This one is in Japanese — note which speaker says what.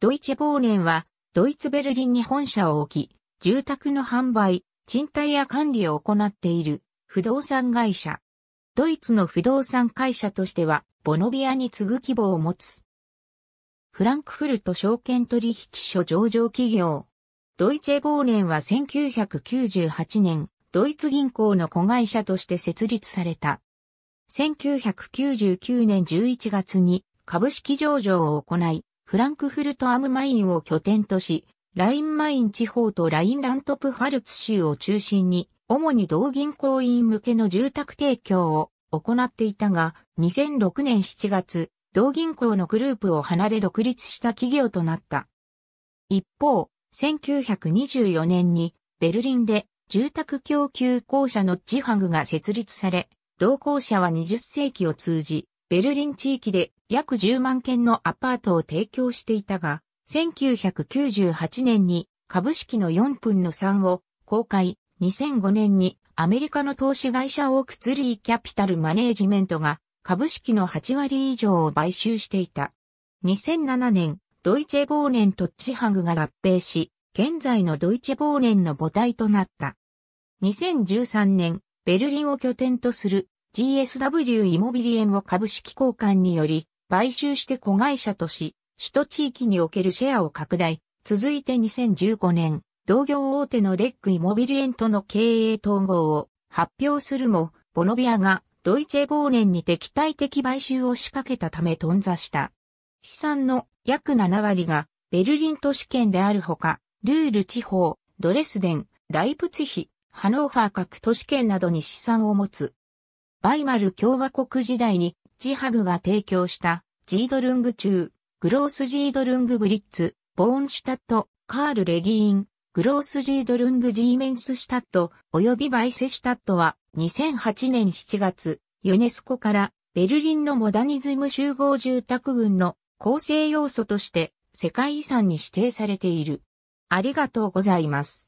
Speaker 1: ドイチェボーネンは、ドイツベルリンに本社を置き、住宅の販売、賃貸や管理を行っている不動産会社。ドイツの不動産会社としては、ボノビアに次ぐ規模を持つ。フランクフルト証券取引所上場企業。ドイチェボーネンは1998年、ドイツ銀行の子会社として設立された。1999年11月に株式上場を行い、フランクフルトアムマインを拠点とし、ラインマイン地方とラインラントプファルツ州を中心に、主に同銀行員向けの住宅提供を行っていたが、2006年7月、同銀行のグループを離れ独立した企業となった。一方、1924年にベルリンで住宅供給公社のジハグが設立され、同公社は20世紀を通じ、ベルリン地域で約10万件のアパートを提供していたが、1998年に株式の4分の3を公開、2005年にアメリカの投資会社オークツリーキャピタルマネージメントが株式の8割以上を買収していた。2007年、ドイチェ・ボーネンッチハグが合併し、現在のドイチェ・ボーネンの母体となった。2013年、ベルリンを拠点とする GSW イモビリエンを株式交換により買収して子会社とし、首都地域におけるシェアを拡大。続いて2015年、同業大手のレックイモビリエントの経営統合を発表するも、ボノビアがドイチェネンに敵対的買収を仕掛けたため頓挫した。資産の約7割がベルリン都市圏であるほか、ルール地方、ドレスデン、ライプツヒ、ハノーファー各都市圏などに資産を持つ。バイマル共和国時代にチハグが提供したジードルング中、グロースジードルングブリッツ、ボーンシュタット、カールレギーン、グロースジードルングジーメンスシュタット及びバイセシュタットは2008年7月、ユネスコからベルリンのモダニズム集合住宅群の構成要素として世界遺産に指定されている。ありがとうございます。